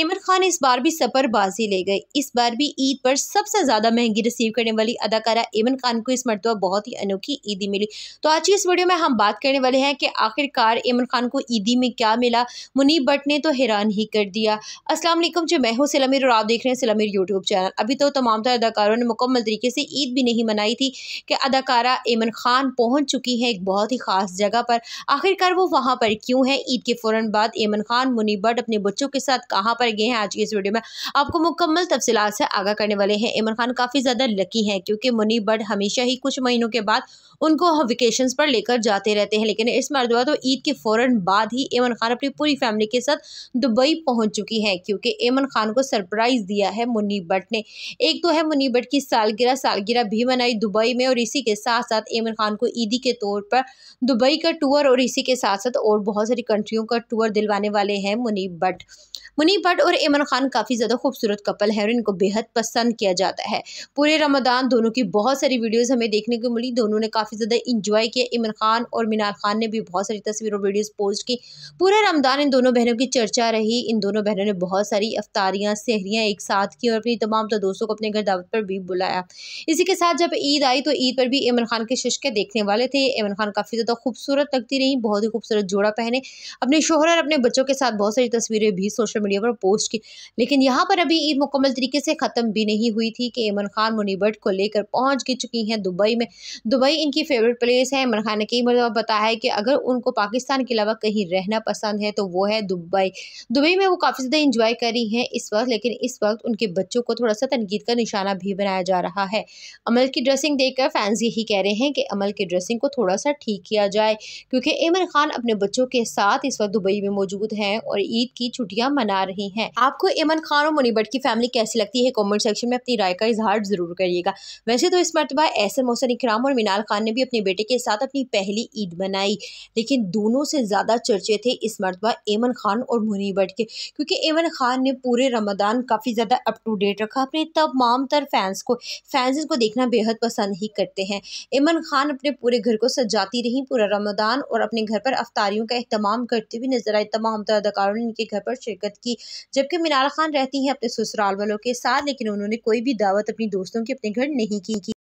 इमर खान इस बार भी सफर बाजी ले गए इस बार भी ईद पर सबसे ज़्यादा महंगी रिसीव करने वाली अदाकारा इमर खान को इस मरतबा बहुत ही अनोखी ईदी मिली तो आज की इस वीडियो में हम बात करने वाले हैं कि आखिरकार इमर खान को ईदी में क्या मिला मुनीब भट्ट ने तो हैरान ही कर दिया अस्सलाम वालेकुम जो मैं हूँ सलामिर और आप देख रहे हैं सलामिर यूट्यूब चैनल अभी तो तमाम तरह अदाकारों ने मुकम्मल तरीके से ईद भी नहीं मनाई थी कि अदाकारा इमर खान पहुँच चुकी है एक बहुत ही ख़ास जगह पर आखिरकार वो वहाँ पर क्यों है ईद के फ़ौर बाद इमर खान मुनीब भट्ट अपने बच्चों के साथ कहाँ पर गए हैं आज की इस वीडियो में आपको मुकम्मल तफसीत से आगाह करने वाले हैं इमरान खान काफ़ी ज़्यादा लकी हैं क्योंकि मुनी बर्ड हमेशा ही कुछ महीनों के बाद उनको वेकेशन पर लेकर जाते रहते हैं लेकिन इस मरतबा तो ईद के फ़ौर बाद ही इमरान खान अपनी पूरी फैमिली के साथ दुबई पहुँच चुकी हैं क्योंकि इमरान खान को सरप्राइज़ दिया है मुन्नी बट ने एक तो है मुन्नी बट की सालगिरह सालगिरह भी मनाई दुबई में और इसी के साथ साथ इमरान खान को ईदी के तौर पर दुबई का टूर और इसी के साथ साथ और बहुत सारी कंट्रियों का टूर दिलवाने वाले हैं मुनीब बट मुनी भट्ट और इमरान खान काफ़ी ज़्यादा खूबसूरत कपल है और इनको बेहद पसंद किया जाता है पूरे रमदान दोनों की बहुत सारी वीडियोज़ हमें देखने को मिली दोनों ने काफ़ी ज़्यादा इंजॉय किया इमरान खान और मीनार खान ने भी बहुत सारी तस्वीरों वीडियोज़ पोस्ट की पूरे रमदान इन दोनों बहनों की चर्चा रही इन दोनों बहनों ने बहुत सारी अफ्तारियाँ सहरियाँ एक साथ की और अपनी तमाम तो दोस्तों को अपने घर दावत पर भी बुलाया इसी के साथ जब ईद आई तो ईद पर भी इमरान खान के शशके देखने वाले थे इमरान खान काफ़ी ज़्यादा खूबसूरत लगती रही बहुत ही खूबसूरत जोड़ा पहने अपने शोहर और अपने बच्चों के साथ बहुत सारी तस्वीरें भी सोशल मीडिया पर पोस्ट की लेकिन यहाँ पर अभी ईद मुकम्मल तरीके से ख़त्म भी नहीं हुई थी कि इमरान खान भट्ट को लेकर पहुँच की चुकी हैं दुबई में दुबई इनकी फेवरेट प्लेस है इमरान खान ने कई मतलब बताया है कि अगर उनको पाकिस्तान के अलावा कहीं रहना पसंद है तो वो है दुबई दुबई में वो काफ़ी ज़्यादा इंजॉय कर रही हैं इस वक्त लेकिन इस वक्त उनके बच्चों को थोड़ा सा तनकीद का निशाना भी बनाया जा रहा है अमल की ड्रेसिंग देखकर फैंस यही कह रहे हैं कि अमल की ड्रेसिंग को थोड़ा सा ठीक किया जाए क्योंकि इमरान खान अपने बच्चों के साथ इस वक्त दुबई में मौजूद हैं और ईद की छुट्टियाँ मना बना रही हैं आपको इमन खान और मुनीबट की फैमिली कैसी लगती है कमेंट सेक्शन में अपनी राय का इजहार जरूर करिएगा वैसे तो इस मरतबा ऐसे मोहसन इकराम और मीनाल खान ने भी अपने बेटे के साथ अपनी पहली ईद मनाई लेकिन दोनों से ज़्यादा चर्चे थे इस मरतबा एमन खान और भट्ट के क्योंकि एमन खान ने पूरे रमदान काफ़ी ज़्यादा अप टू डेट रखा अपने तमाम तर फैंस को फैंस को देखना बेहद पसंद ही करते हैं ऐमन खान अपने पूरे घर को सजाती रहीं पूरा रमदान और अपने घर पर अफ्तारियों का अहतमाम करते हुए नजर आए तमाम तर अदाकारों ने इनके घर पर शिरकत की जबकि मीनार खान रहती हैं अपने ससुराल वालों के साथ लेकिन उन्होंने कोई भी दावत अपनी दोस्तों की अपने घर नहीं की